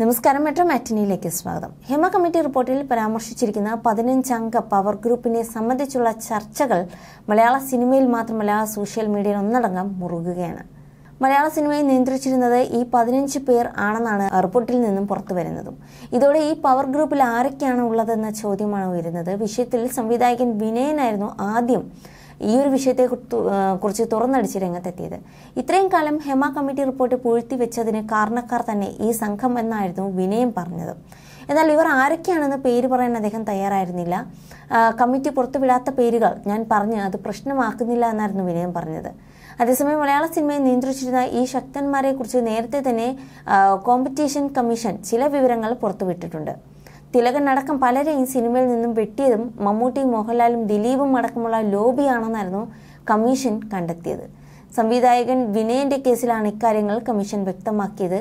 നമസ്കാരം മെട്രോ മാറ്റിനിയിലേക്ക് സ്വാഗതം ഹിമ കമ്മിറ്റി റിപ്പോർട്ടിൽ പരാമർശിച്ചിരിക്കുന്ന പതിനഞ്ചംഗ പവർ ഗ്രൂപ്പിനെ സംബന്ധിച്ചുള്ള ചർച്ചകൾ മലയാള സിനിമയിൽ മാത്രമല്ല സോഷ്യൽ മീഡിയയിൽ ഒന്നടങ്കം മുറുകുകയാണ് മലയാള സിനിമയെ നിയന്ത്രിച്ചിരുന്നത് ഈ പതിനഞ്ച് പേർ ആണെന്നാണ് റിപ്പോർട്ടിൽ നിന്നും പുറത്തു വരുന്നതും ഇതോടെ ഈ പവർ ഗ്രൂപ്പിൽ ആരൊക്കെയാണ് ഉള്ളതെന്ന ചോദ്യമാണ് ഉയരുന്നത് വിഷയത്തിൽ സംവിധായകൻ വിനയനായിരുന്നു ആദ്യം ഈ ഒരു വിഷയത്തെ കുറിച്ച് തുറന്നടിച്ച് രംഗത്തെത്തിയത് ഇത്രയും കാലം ഹെമ കമ്മിറ്റി റിപ്പോർട്ട് വെച്ചതിന് കാരണക്കാർ തന്നെ ഈ സംഘം എന്നായിരുന്നു വിനയം പറഞ്ഞത് എന്നാൽ ഇവർ ആരൊക്കെയാണെന്ന് പേര് പറയാൻ അദ്ദേഹം തയ്യാറായിരുന്നില്ല കമ്മിറ്റി പുറത്തുവിടാത്ത പേരുകൾ ഞാൻ പറഞ്ഞ് അത് പ്രശ്നമാക്കുന്നില്ല എന്നായിരുന്നു വിനയം പറഞ്ഞത് അതേസമയം മലയാള സിനിമയെ നിയന്ത്രിച്ചിരുന്ന ഈ ശക്തന്മാരെ കുറിച്ച് നേരത്തെ തന്നെ കോമ്പറ്റീഷൻ കമ്മീഷൻ ചില വിവരങ്ങൾ പുറത്തുവിട്ടിട്ടുണ്ട് തിലകനടക്കം പലരെയും സിനിമയിൽ നിന്നും വെട്ടിയതും മമ്മൂട്ടിയും മോഹൻലാലും ദിലീപും അടക്കമുള്ള ലോബിയാണെന്നായിരുന്നു കമ്മീഷൻ കണ്ടെത്തിയത് സംവിധായകൻ വിനയന്റെ കേസിലാണ് ഇക്കാര്യങ്ങൾ കമ്മീഷൻ വ്യക്തമാക്കിയത്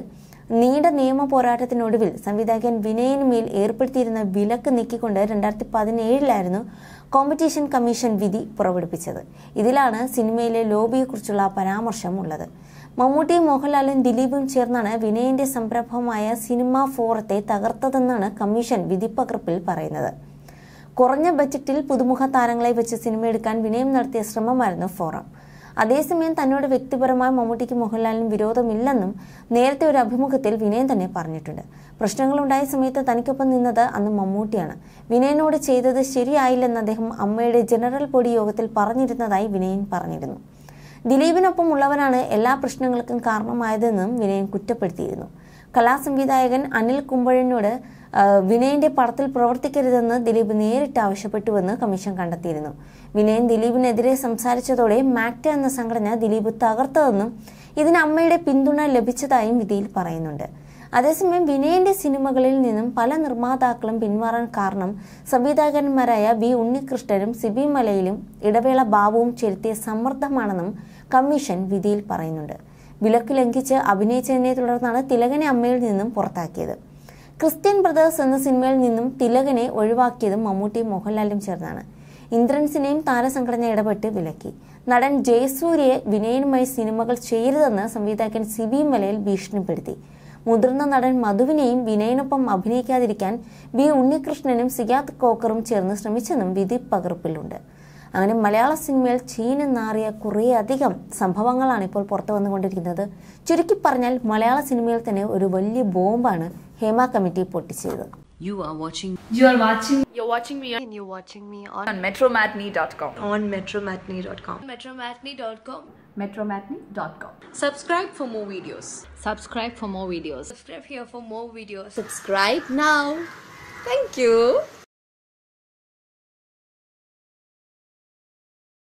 നീണ്ട നിയമ പോരാട്ടത്തിനൊടുവിൽ സംവിധായകൻ വിനയന് മേൽ ഏർപ്പെടുത്തിയിരുന്ന വിലക്ക് നീക്കിക്കൊണ്ട് രണ്ടായിരത്തി പതിനേഴിലായിരുന്നു കോമ്പറ്റീഷൻ കമ്മീഷൻ വിധി പുറപ്പെടുവിച്ചത് ഇതിലാണ് സിനിമയിലെ ലോബിയെക്കുറിച്ചുള്ള പരാമർശം ഉള്ളത് മമ്മൂട്ടി മോഹൻലാലും ദിലീപും ചേർന്നാണ് വിനയന്റെ സംരംഭമായ സിനിമ ഫോറത്തെ തകർത്തതെന്നാണ് കമ്മീഷൻ വിധിപ്പകർപ്പിൽ പറയുന്നത് കുറഞ്ഞ ബജറ്റിൽ പുതുമുഖ താരങ്ങളെ വെച്ച് സിനിമ എടുക്കാൻ വിനയം നടത്തിയ ശ്രമമായിരുന്നു ഫോറം അതേസമയം തന്നോട് വ്യക്തിപരമായി മമ്മൂട്ടിക്ക് മോഹൻലാലിനും വിരോധമില്ലെന്നും നേരത്തെ ഒരു അഭിമുഖത്തിൽ വിനയൻ തന്നെ പറഞ്ഞിട്ടുണ്ട് പ്രശ്നങ്ങളുണ്ടായ സമയത്ത് തനിക്കൊപ്പം നിന്നത് അന്ന് മമ്മൂട്ടിയാണ് വിനയനോട് ചെയ്തത് ശരിയായില്ലെന്ന് അദ്ദേഹം അമ്മയുടെ ജനറൽ ബോഡി യോഗത്തിൽ പറഞ്ഞിരുന്നതായി വിനയൻ പറഞ്ഞിരുന്നു ദിലീപിനൊപ്പം ഉള്ളവനാണ് എല്ലാ പ്രശ്നങ്ങൾക്കും കാരണമായതെന്നും വിനയൻ കുറ്റപ്പെടുത്തിയിരുന്നു കലാസംവിധായകൻ അനിൽ കുമ്പഴനോട് വിനയന്റെ പടത്തിൽ പ്രവർത്തിക്കരുതെന്ന് ദിലീപ് നേരിട്ട് ആവശ്യപ്പെട്ടുവെന്ന് കമ്മീഷൻ കണ്ടെത്തിയിരുന്നു വിനയൻ ദിലീപിനെതിരെ സംസാരിച്ചതോടെ മാക്ട എന്ന സംഘടന ദിലീപ് തകർത്തതെന്നും ഇതിന് അമ്മയുടെ പിന്തുണ ലഭിച്ചതായും വിധിയിൽ പറയുന്നുണ്ട് അതേസമയം വിനയന്റെ സിനിമകളിൽ നിന്നും പല നിർമ്മാതാക്കളും പിന്മാറാൻ കാരണം സംവിധായകന്മാരായ ബി ഉണ്ണികൃഷ്ണനും സിബി മലയിലും ഇടവേള ബാബുവും ചെലുത്തിയ സമ്മർദ്ദമാണെന്നും കമ്മീഷൻ വിധിയിൽ പറയുന്നുണ്ട് വിലക്ക് ലംഘിച്ച് അഭിനയിച്ചതിനെ തുടർന്നാണ് തിലകനെ അമ്മയിൽ നിന്നും പുറത്താക്കിയത് ക്രിസ്ത്യൻ ബ്രദേഴ്സ് എന്ന സിനിമയിൽ നിന്നും തിലകനെ ഒഴിവാക്കിയതും മമ്മൂട്ടിയും മോഹൻലാലും ചേർന്നാണ് ഇന്ദ്രൻസിനെയും താരസംഘടന ഇടപെട്ട് വിലക്കി നടൻ ജയസൂര്യയെ വിനയനുമായി സിനിമകൾ ചെയ്യരുതെന്ന് സംവിധായകൻ സിബി മലയിൽ ഭീഷണിപ്പെടുത്തി മുതിർന്ന നടൻ മധുവിനെയും വിനയനൊപ്പം അഭിനയിക്കാതിരിക്കാൻ ബി ഉണ്ണികൃഷ്ണനും സിയാദ് കോക്കറും ചേർന്ന് ശ്രമിച്ചെന്നും വിധി പകർപ്പിലുണ്ട് അങ്ങനെ മലയാള സിനിമയിൽ ചീനെന്നാറിയ കുറേയധികം സംഭവങ്ങളാണ് ഇപ്പോൾ പുറത്തു വന്നുകൊണ്ടിരിക്കുന്നത് ചുരുക്കി പറഞ്ഞാൽ മലയാള സിനിമയിൽ തന്നെ ഒരു വലിയ ബോംബാണ് ഹേമ കമ്മിറ്റി പൊട്ടിച്ചത് You are watching. You are watching. You're watching me. And you're watching me on, on metromatney.com. On metromatney.com. Metromatney.com. Metromatney.com. Subscribe for more videos. Subscribe for more videos. Subscribe here for more videos. Subscribe now. Thank you.